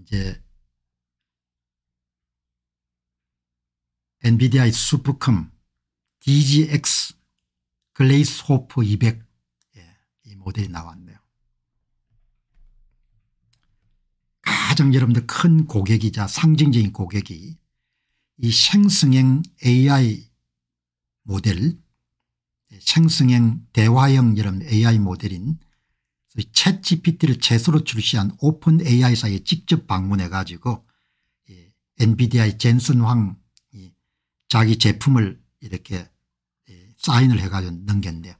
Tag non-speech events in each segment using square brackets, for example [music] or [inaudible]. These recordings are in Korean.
이제 엔비디아의 수프컴 DGX 글레이스호프 200 예, 모델이 나왔네요. 가장 여러분들 큰 고객이자 상징적인 고객이 이 생성형 AI 모델 예, 생성형 대화형 이런 AI 모델인 챗 gpt를 제소로 출시한 오픈 AI사에 직접 방문해 가지고 엔비디아의 젠슨 황이 자기 제품을 이렇게 사인을 해가지고 넘겼네요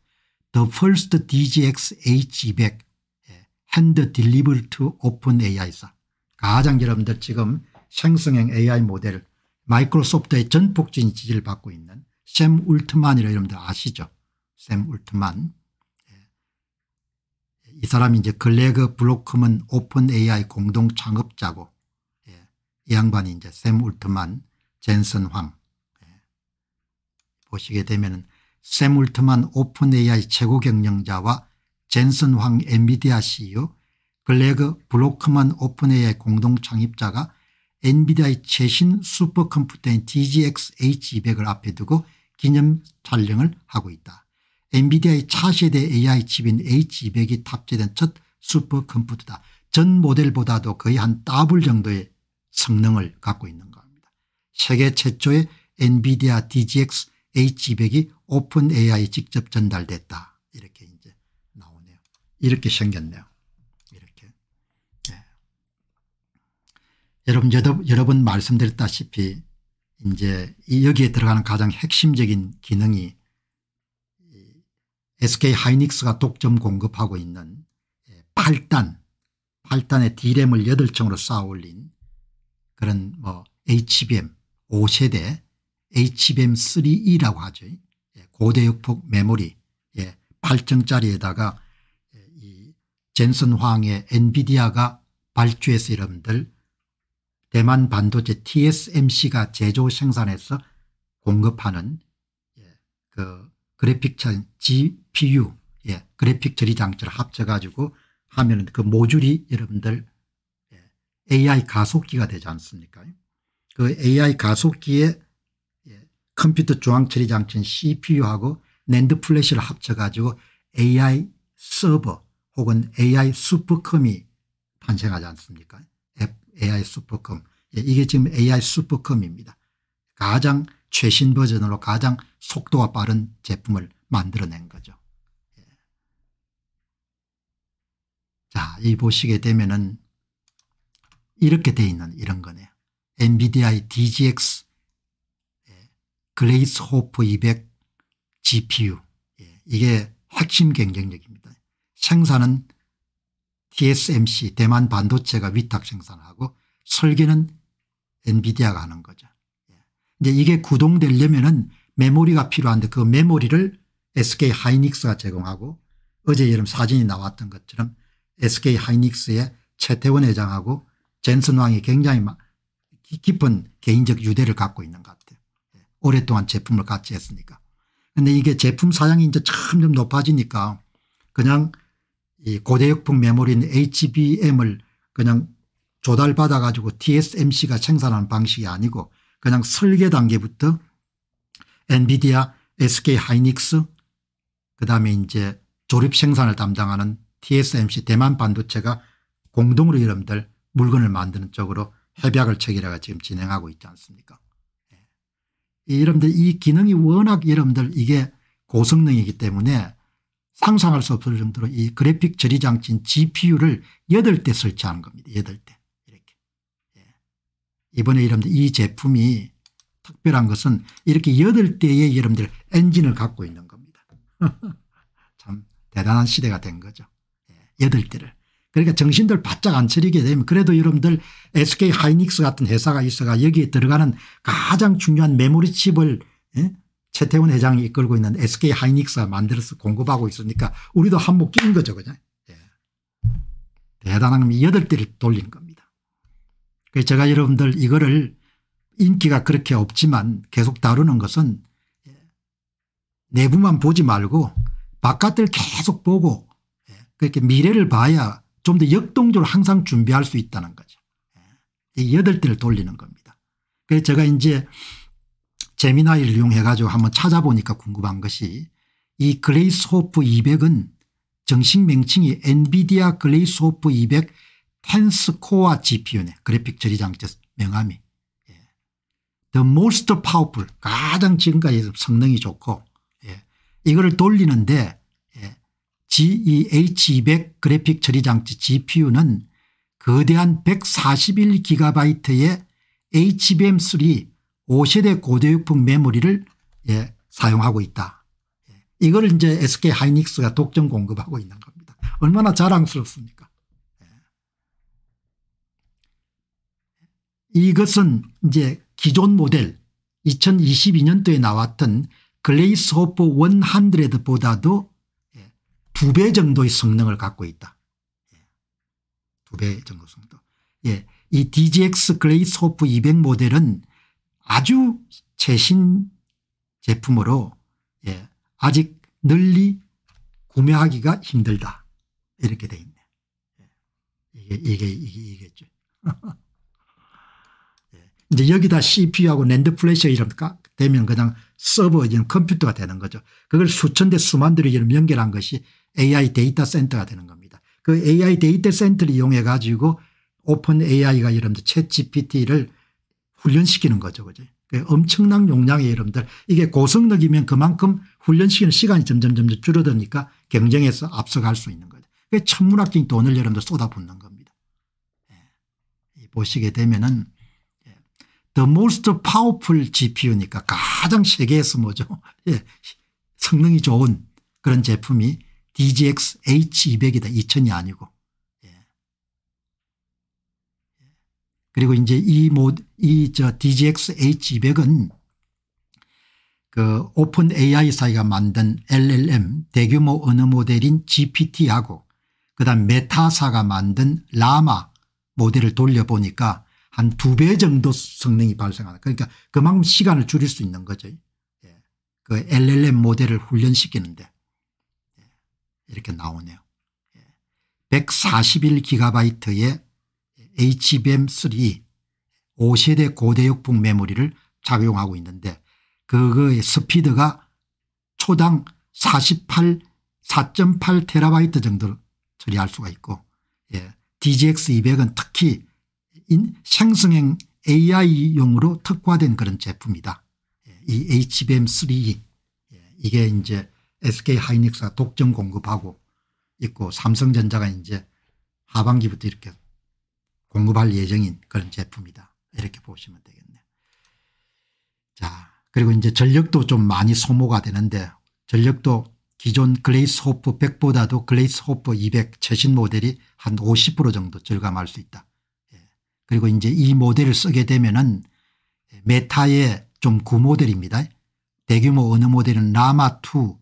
The first DGX H200 예, hand delivered to open AI사. 가장 여러분들 지금 생성형 AI 모델 마이크로소프트의 전폭적인 지지를 받고 있는 샘 울트만이라 여러분들 아시죠? 샘 울트만. 이 사람이 이제 글래그 블로크먼 오픈 AI 공동 창업자고 예. 이 양반이 이제 샘 울트만 젠슨 황 예. 보시게 되면 은샘 울트만 오픈 AI 최고 경영자와 젠슨 황 엔비디아 CEO 글래그 블로크먼 오픈 AI 공동 창립자가 엔비디아의 최신 슈퍼컴퓨터인 DGX H200을 앞에 두고 기념 촬영을 하고 있다. 엔비디아의 차세대 AI 칩인 H200이 탑재된 첫 슈퍼컴퓨터다. 전 모델보다도 거의 한 더블 정도의 성능을 갖고 있는 겁니다. 세계 최초의 엔비디아 DGX H200이 오픈 a i 직접 전달됐다. 이렇게 이제 나오네요. 이렇게 생겼네요. 이렇게. 네. 여러분, 여러 번 말씀드렸다시피 이제 여기에 들어가는 가장 핵심적인 기능이 SK하이닉스가 독점 공급하고 있는 8단, 예, 8단의 D램을 8층으로 쌓아 올린 그런 뭐 HBM 5세대 HBM3E라고 하죠. 예, 고대역폭 메모리 8층짜리에다가 예, 이 젠슨 황의 엔비디아가 발주해서 여러분들 대만 반도체 TSMC가 제조 생산해서 공급하는 그 그래픽 처리 GPU 예, 그래픽 처리 장치를 합쳐가지고 하면 은그 모듈이 여러분들 AI 예, 가속기가 되지 않습니까 그 AI 가속기에 예, 컴퓨터 중앙 처리 장치인 CPU하고 낸드 플래시를 합쳐가지고 AI 서버 혹은 AI 슈퍼컴이 탄생하지 않습니까 AI 슈퍼컴 예, 이게 지금 AI 슈퍼컴입니다. 가장 최신 버전으로 가장 속도가 빠른 제품을 만들어낸 거죠. 예. 자, 이 보시게 되면은 이렇게 돼 있는 이런 거네요. n v i d i DGX 글레이스 호프 200 GPU 예, 이게 핵심 경쟁력입니다. 생산은 TSMC 대만 반도체가 위탁 생산하고 설계는 엔비디아가 하는 거죠. 이제 이게 구동되려면은 메모리가 필요한데 그 메모리를 SK 하이닉스가 제공하고 어제 여름 사진이 나왔던 것처럼 SK 하이닉스의 최태원 회장하고 젠슨 왕이 굉장히 깊은 개인적 유대를 갖고 있는 것 같아요. 예, 오랫동안 제품을 같이 했으니까. 근데 이게 제품 사양이 이제 점점 높아지니까 그냥 이 고대역풍 메모리인 HBM을 그냥 조달받아 가지고 TSMC가 생산하는 방식이 아니고 그냥 설계 단계부터 엔비디아 SK 하이닉스 그다음에 이제 조립 생산을 담당하는 TSMC 대만 반도체가 공동으로 여러분들 물건을 만드는 쪽으로 협약을 체결해가 지금 진행하고 있지 않습니까 예. 이 여러분들 이 기능이 워낙 여러분들 이게 고성능이기 때문에 상상할 수 없을 정도로 이 그래픽 처리 장치인 GPU를 8대 설치하는 겁니다. 8대. 이번에 여러분들 이 제품이 특별한 것은 이렇게 8대의 여러분들 엔진을 갖고 있는 겁니다. [laughs] 참 대단한 시대가 된 거죠. 8대를. 예, 그러니까 정신들 바짝 안 차리게 되면 그래도 여러분들 SK 하이닉스 같은 회사가 있어가 여기에 들어가는 가장 중요한 메모리 칩을 예? 최태원 회장이 이끌고 있는 SK 하이닉스가 만들어서 공급하고 있으니까 우리도 한몫 끼 거죠 그냥. 예. 대단한 8대를 돌린 겁니다. 제가 여러분들 이거를 인기가 그렇게 없지만 계속 다루는 것은 내부만 보지 말고 바깥을 계속 보고 예, 그렇게 미래를 봐야 좀 더 역동적으로 항상 준비할 수 있다는 거죠. 예, 이 여덟 대를 돌리는 겁니다. 그래서 제가 이제 재미나이를 이용해 가지고 한번 찾아보니까 궁금한 것이 이 글레이스호프 200은 정식 명칭이 엔비디아 글레이스호프 200 텐스코어 GPU네. 그래픽 처리 장치 명함이. 예. The most powerful. 가장 지금까지 성능이 좋고 예. 이거를 돌리는데 예. GEH200 그래픽 처리 장치 GPU는 거대한 141GB의 HBM3 5세대 고대역품 메모리를 예, 사용하고 있다. 예. 이걸 이제 SK 하이닉스가 독점 공급하고 있는 겁니다. 얼마나 자랑스럽습니까? 이것은 이제 기존 모델 2022년도에 나왔던 글레이스 호프 100보다도 예, 두배 정도의 성능을 갖고 있다. 예. 두배 정도 성능. 예. 이 DGX 글레이스 호프 200 모델은 아주 최신 제품으로 예. 아직 널리 구매하기가 힘들다. 이렇게 돼 있네. 예, 이게, 이게, 이게, 이겠죠. [laughs] 이제 여기다 CPU하고 랜드 플래시가 이런 되면 그냥 서버 이런 컴퓨터가 되는 거죠. 그걸 수천 대 수만 대로 연결한 것이 AI 데이터 센터가 되는 겁니다. 그 AI 데이터 센터를 이용해 가지고 오픈 AI가 여러분들 채 GPT를 훈련시키는 거죠. 그죠? 그 엄청난 용량의 여러분들 이게 고성능이면 그만큼 훈련시키는 시간이 점점 점점 줄어드니까 경쟁에서 앞서갈 수 있는 거죠. 그게 천문학적인 돈을 여러분들 쏟아붓는 겁니다. 예. 보시게 되면은 the most powerful GPU니까 가장 세계에서 뭐죠. [laughs] 예. 성능이 좋은 그런 제품이 DGX H200이다. 2000이 아니고. 예. 그리고 이제 이 모 이 저 DGX H200은 그 오픈 AI 사이가 만든 LLM 대규모 언어 모델인 GPT하고 그다음 메타사가 만든 라마 모델을 돌려보니까 한두배 정도 성능이 발생하다. 그러니까 그만큼 시간을 줄일 수 있는 거죠. 예. 그 LLM 모델을 훈련시키는데 예. 이렇게 나오네요. 예. 141GB의 HBM3 5세대 고대역풍 메모리를 작용하고 있는데 그거의 스피드가 초당 48, 4.8 테라바이트 정도를 처리할 수가 있고 예. DGX200은 특히 생성형 AI용으로 특화된 그런 제품이다. 이 HBM3 예, 이게 이제 SK 하이닉스가 독점 공급하고 있고 삼성전자가 이제 하반기부터 이렇게 공급할 예정인 그런 제품이다. 이렇게 보시면 되겠네요. 자, 그리고 이제 전력도 좀 많이 소모가 되는데 전력도 기존 글레이스 호프 100보다도 글레이스 호프 200 최신 모델이 한 50% 정도 절감할 수 있다. 그리고 이제 이 모델을 쓰게 되면은 메타의 좀 구모델입니다. 대규모 언어 모델은 라마2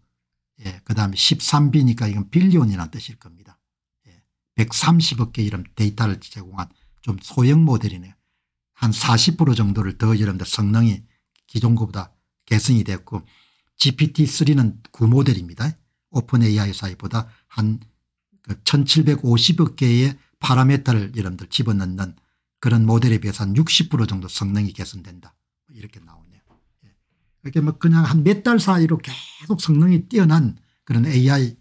예, 그다음에 13B니까 이건 빌리온이라는 뜻일 겁니다. 예, 130억 개 이런 데이터를 제공한 좀 소형 모델이네요. 한 40% 정도를 더 여러분들 성능이 기존 것보다 개선이 됐고 GPT-3는 구모델입니다. 오픈 AI 사이보다 한 1750억 그 개의 파라메터를 여러분들 집어넣는 그런 모델에 비해서 한 60% 정도 성능이 개선된다. 뭐 이렇게 나오네요. 이렇게 예. 그러니까 뭐 그냥 한 몇 달 사이로 계속 성능이 뛰어난 그런 AI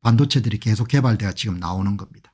반도체들이 계속 개발되어 지금 나오는 겁니다.